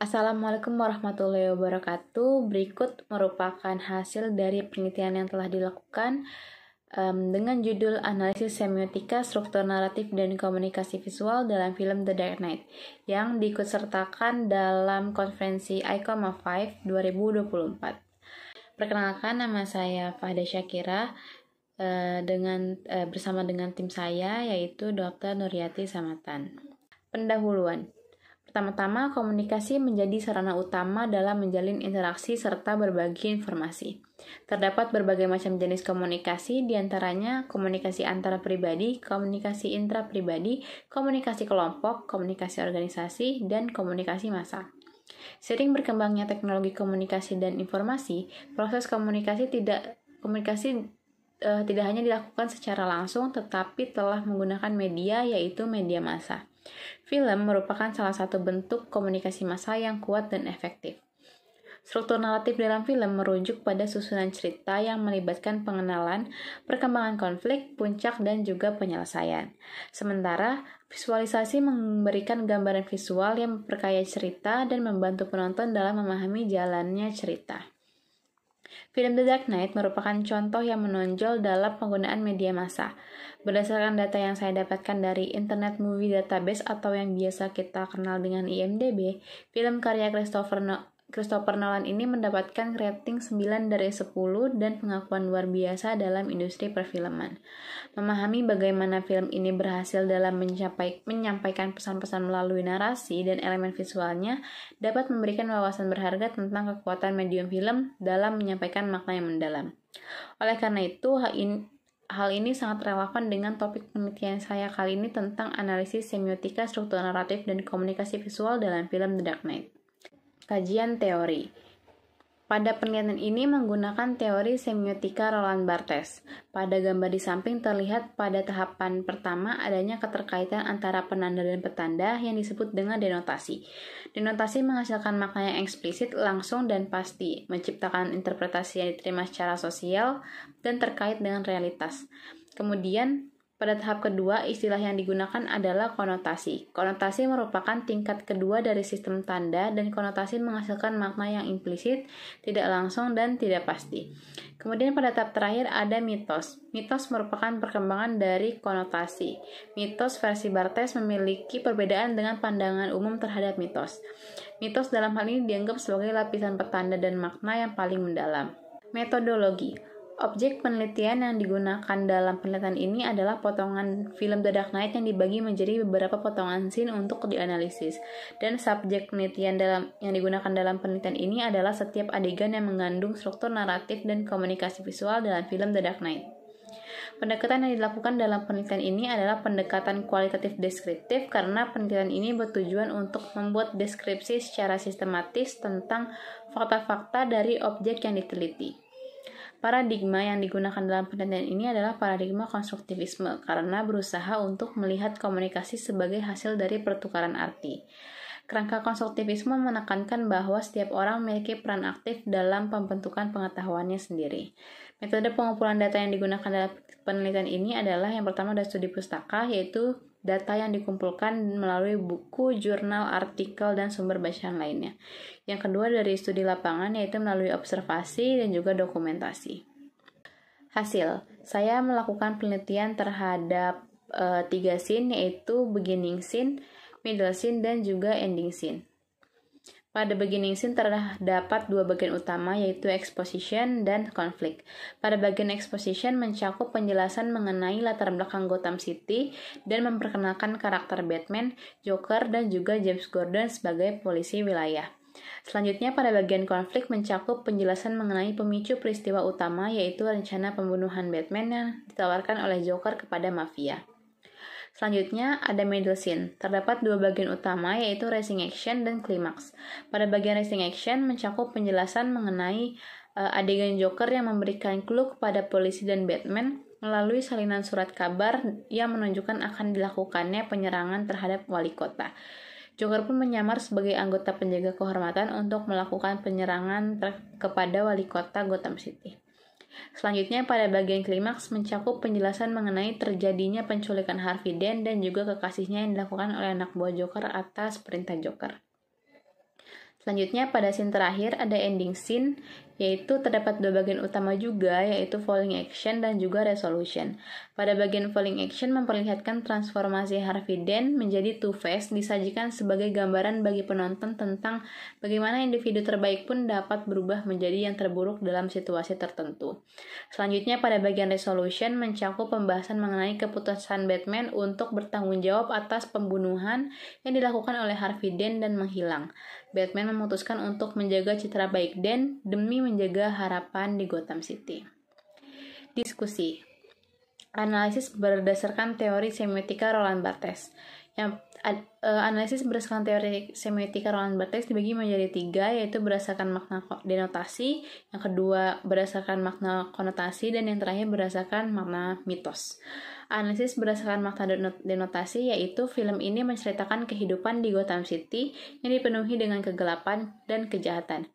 Assalamualaikum warahmatullahi wabarakatuh. Berikut merupakan hasil dari penelitian yang telah dilakukan um, dengan judul Analisis Semiotika, Struktur Naratif, dan Komunikasi Visual dalam film The Dark Knight yang diikutsertakan dalam konferensi ICOMA 5 2024. Perkenalkan nama saya Fahda Syakira uh, dengan uh, bersama dengan tim saya yaitu Dr. Nuriati Samatan. Pendahuluan Pertama-tama, komunikasi menjadi sarana utama dalam menjalin interaksi serta berbagi informasi. Terdapat berbagai macam jenis komunikasi, diantaranya komunikasi antara pribadi, komunikasi intrapribadi, komunikasi kelompok, komunikasi organisasi, dan komunikasi massa. Sering berkembangnya teknologi komunikasi dan informasi, proses komunikasi tidak komunikasi eh, tidak hanya dilakukan secara langsung, tetapi telah menggunakan media yaitu media massa. Film merupakan salah satu bentuk komunikasi massa yang kuat dan efektif. Struktur naratif dalam film merujuk pada susunan cerita yang melibatkan pengenalan, perkembangan konflik, puncak, dan juga penyelesaian. Sementara, visualisasi memberikan gambaran visual yang memperkaya cerita dan membantu penonton dalam memahami jalannya cerita. Film The Dark Knight merupakan contoh yang menonjol dalam penggunaan media massa. Berdasarkan data yang saya dapatkan dari Internet Movie Database atau yang biasa kita kenal dengan IMDb, film karya Christopher Christopher Nolan ini mendapatkan rating 9 dari 10 dan pengakuan luar biasa dalam industri perfilman. Memahami bagaimana film ini berhasil dalam mencapai, menyampaikan pesan-pesan melalui narasi dan elemen visualnya dapat memberikan wawasan berharga tentang kekuatan medium film dalam menyampaikan makna yang mendalam. Oleh karena itu, hal ini, hal ini sangat relevan dengan topik penelitian saya kali ini tentang analisis semiotika struktur naratif dan komunikasi visual dalam film The Dark Knight kajian teori. Pada penelitian ini menggunakan teori semiotika Roland Barthes. Pada gambar di samping terlihat pada tahapan pertama adanya keterkaitan antara penanda dan petanda yang disebut dengan denotasi. Denotasi menghasilkan makna yang eksplisit, langsung, dan pasti, menciptakan interpretasi yang diterima secara sosial dan terkait dengan realitas. Kemudian, pada tahap kedua, istilah yang digunakan adalah konotasi. Konotasi merupakan tingkat kedua dari sistem tanda dan konotasi menghasilkan makna yang implisit, tidak langsung, dan tidak pasti. Kemudian pada tahap terakhir ada mitos. Mitos merupakan perkembangan dari konotasi. Mitos versi Bartes memiliki perbedaan dengan pandangan umum terhadap mitos. Mitos dalam hal ini dianggap sebagai lapisan pertanda dan makna yang paling mendalam. Metodologi Objek penelitian yang digunakan dalam penelitian ini adalah potongan film The Dark Knight yang dibagi menjadi beberapa potongan scene untuk dianalisis. Dan subjek penelitian dalam yang digunakan dalam penelitian ini adalah setiap adegan yang mengandung struktur naratif dan komunikasi visual dalam film The Dark Knight. Pendekatan yang dilakukan dalam penelitian ini adalah pendekatan kualitatif deskriptif karena penelitian ini bertujuan untuk membuat deskripsi secara sistematis tentang fakta-fakta dari objek yang diteliti. Paradigma yang digunakan dalam penelitian ini adalah paradigma konstruktivisme karena berusaha untuk melihat komunikasi sebagai hasil dari pertukaran arti. Kerangka konstruktivisme menekankan bahwa setiap orang memiliki peran aktif dalam pembentukan pengetahuannya sendiri. Metode pengumpulan data yang digunakan dalam penelitian ini adalah yang pertama dari studi pustaka, yaitu data yang dikumpulkan melalui buku, jurnal, artikel, dan sumber bacaan lainnya. Yang kedua dari studi lapangan yaitu melalui observasi dan juga dokumentasi. Hasil, saya melakukan penelitian terhadap e, tiga scene yaitu beginning scene, middle scene, dan juga ending scene. Pada beginning scene terdapat dua bagian utama yaitu exposition dan konflik. Pada bagian exposition mencakup penjelasan mengenai latar belakang Gotham City dan memperkenalkan karakter Batman, Joker, dan juga James Gordon sebagai polisi wilayah. Selanjutnya pada bagian konflik mencakup penjelasan mengenai pemicu peristiwa utama yaitu rencana pembunuhan Batman yang ditawarkan oleh Joker kepada mafia. Selanjutnya ada middle scene. Terdapat dua bagian utama yaitu racing action dan climax. Pada bagian racing action mencakup penjelasan mengenai uh, adegan Joker yang memberikan clue kepada polisi dan Batman melalui salinan surat kabar yang menunjukkan akan dilakukannya penyerangan terhadap wali kota. Joker pun menyamar sebagai anggota penjaga kehormatan untuk melakukan penyerangan kepada wali kota Gotham City. Selanjutnya pada bagian klimaks mencakup penjelasan mengenai terjadinya penculikan Harvey Dent dan juga kekasihnya yang dilakukan oleh anak buah Joker atas perintah Joker. Selanjutnya pada scene terakhir ada ending scene yaitu terdapat dua bagian utama juga, yaitu falling action dan juga resolution. Pada bagian falling action memperlihatkan transformasi Harvey Dent menjadi Two-Face disajikan sebagai gambaran bagi penonton tentang bagaimana individu terbaik pun dapat berubah menjadi yang terburuk dalam situasi tertentu. Selanjutnya pada bagian resolution mencakup pembahasan mengenai keputusan Batman untuk bertanggung jawab atas pembunuhan yang dilakukan oleh Harvey Dent dan menghilang. Batman memutuskan untuk menjaga citra baik Dent demi menjaga harapan di Gotham City. Diskusi Analisis berdasarkan teori semiotika Roland Barthes. Yang ad, e, analisis berdasarkan teori semiotika Roland Barthes dibagi menjadi tiga, yaitu berdasarkan makna denotasi, yang kedua berdasarkan makna konotasi, dan yang terakhir berdasarkan makna mitos. Analisis berdasarkan makna denotasi yaitu film ini menceritakan kehidupan di Gotham City yang dipenuhi dengan kegelapan dan kejahatan.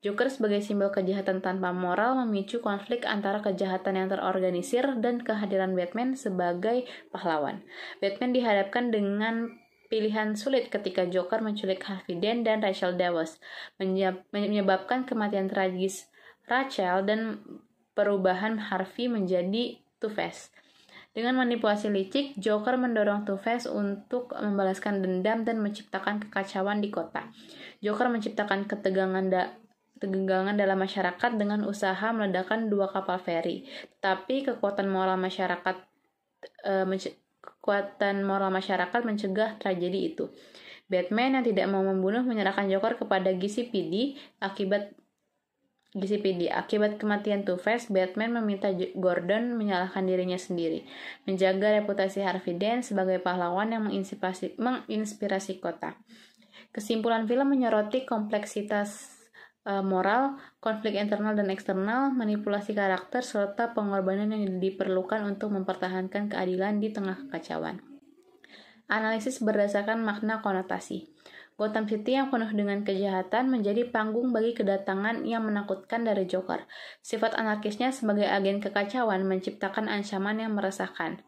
Joker sebagai simbol kejahatan tanpa moral memicu konflik antara kejahatan yang terorganisir dan kehadiran Batman sebagai pahlawan. Batman dihadapkan dengan pilihan sulit ketika Joker menculik Harvey Dent dan Rachel Dawes, menyebabkan kematian tragis Rachel dan perubahan Harvey menjadi Two-Face. Dengan manipulasi licik, Joker mendorong Two-Face untuk membalaskan dendam dan menciptakan kekacauan di kota. Joker menciptakan ketegangan da Tegenggangan dalam masyarakat dengan usaha meledakan dua kapal feri. Tapi kekuatan moral masyarakat e, kekuatan moral masyarakat mencegah tragedi itu. Batman yang tidak mau membunuh menyerahkan Joker kepada GCPD akibat GCPD. Akibat kematian Two-Face, Batman meminta Gordon menyalahkan dirinya sendiri, menjaga reputasi Harvey Dent sebagai pahlawan yang menginspirasi, menginspirasi kota. Kesimpulan film menyoroti kompleksitas Eh, moral, konflik internal dan eksternal, manipulasi karakter, serta pengorbanan yang diperlukan untuk mempertahankan keadilan di tengah kekacauan. Analisis berdasarkan makna konotasi. Gotham City yang penuh dengan kejahatan menjadi panggung bagi kedatangan yang menakutkan dari Joker. Sifat anarkisnya sebagai agen kekacauan menciptakan ancaman yang meresahkan.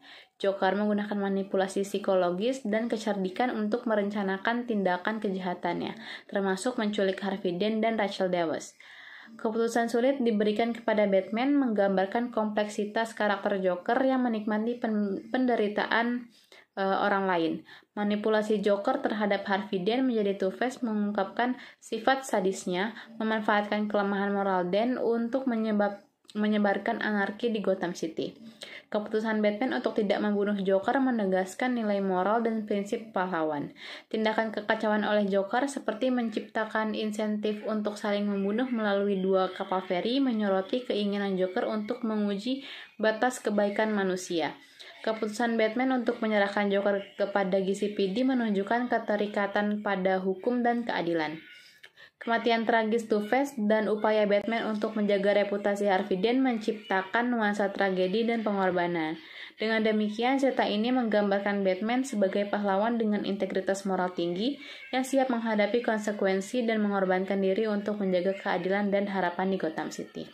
Joker menggunakan manipulasi psikologis dan kecerdikan untuk merencanakan tindakan kejahatannya, termasuk menculik Harvey Dent dan Rachel Dawes. Keputusan sulit diberikan kepada Batman menggambarkan kompleksitas karakter Joker yang menikmati pen penderitaan e, orang lain. Manipulasi Joker terhadap Harvey Dent menjadi Two-Face mengungkapkan sifat sadisnya, memanfaatkan kelemahan moral Dent untuk menyebabkan menyebarkan anarki di Gotham City. Keputusan Batman untuk tidak membunuh Joker menegaskan nilai moral dan prinsip pahlawan. Tindakan kekacauan oleh Joker seperti menciptakan insentif untuk saling membunuh melalui dua kapal feri menyoroti keinginan Joker untuk menguji batas kebaikan manusia. Keputusan Batman untuk menyerahkan Joker kepada GCPD menunjukkan keterikatan pada hukum dan keadilan. Kematian tragis Two-Face dan upaya Batman untuk menjaga reputasi Harvey Dent menciptakan nuansa tragedi dan pengorbanan. Dengan demikian, cerita ini menggambarkan Batman sebagai pahlawan dengan integritas moral tinggi yang siap menghadapi konsekuensi dan mengorbankan diri untuk menjaga keadilan dan harapan di Gotham City.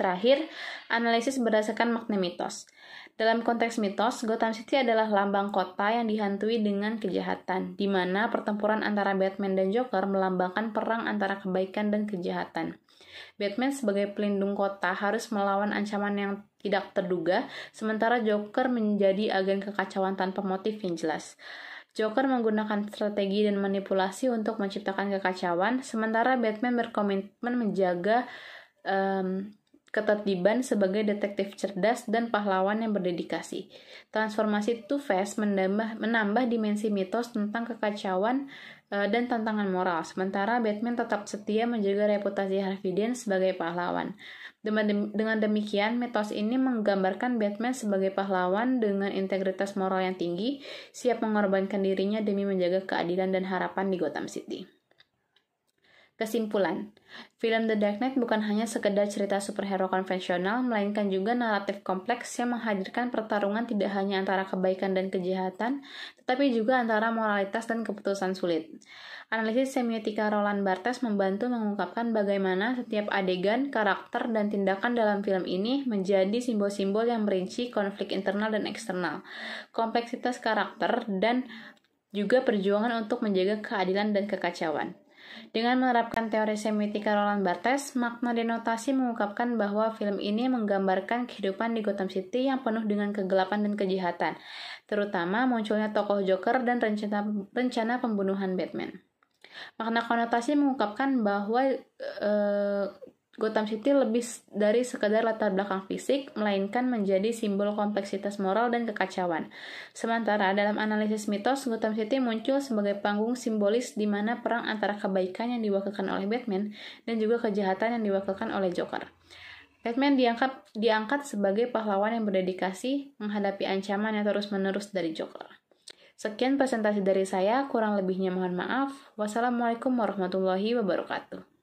Terakhir, analisis berdasarkan makna mitos. Dalam konteks mitos, Gotham City adalah lambang kota yang dihantui dengan kejahatan, di mana pertempuran antara Batman dan Joker melambangkan perang antara kebaikan dan kejahatan. Batman sebagai pelindung kota harus melawan ancaman yang tidak terduga, sementara Joker menjadi agen kekacauan tanpa motif yang jelas. Joker menggunakan strategi dan manipulasi untuk menciptakan kekacauan, sementara Batman berkomitmen menjaga um, ketertiban sebagai detektif cerdas dan pahlawan yang berdedikasi. Transformasi Two Face menambah, menambah dimensi mitos tentang kekacauan uh, dan tantangan moral, sementara Batman tetap setia menjaga reputasi Harvey Dent sebagai pahlawan. Dengan demikian, mitos ini menggambarkan Batman sebagai pahlawan dengan integritas moral yang tinggi, siap mengorbankan dirinya demi menjaga keadilan dan harapan di Gotham City. Kesimpulan, film The Dark Knight bukan hanya sekedar cerita superhero konvensional, melainkan juga naratif kompleks yang menghadirkan pertarungan tidak hanya antara kebaikan dan kejahatan, tetapi juga antara moralitas dan keputusan sulit. Analisis semiotika Roland Barthes membantu mengungkapkan bagaimana setiap adegan, karakter, dan tindakan dalam film ini menjadi simbol-simbol yang merinci konflik internal dan eksternal, kompleksitas karakter, dan juga perjuangan untuk menjaga keadilan dan kekacauan. Dengan menerapkan teori semiotika Roland Barthes, makna denotasi mengungkapkan bahwa film ini menggambarkan kehidupan di Gotham City yang penuh dengan kegelapan dan kejahatan, terutama munculnya tokoh Joker dan rencana, rencana pembunuhan Batman. Makna konotasi mengungkapkan bahwa e, Gotham City lebih dari sekedar latar belakang fisik, melainkan menjadi simbol kompleksitas moral dan kekacauan. Sementara dalam analisis mitos, Gotham City muncul sebagai panggung simbolis di mana perang antara kebaikan yang diwakilkan oleh Batman dan juga kejahatan yang diwakilkan oleh Joker. Batman diangkat, diangkat sebagai pahlawan yang berdedikasi menghadapi ancaman yang terus-menerus dari Joker. Sekian presentasi dari saya, kurang lebihnya mohon maaf. Wassalamualaikum warahmatullahi wabarakatuh.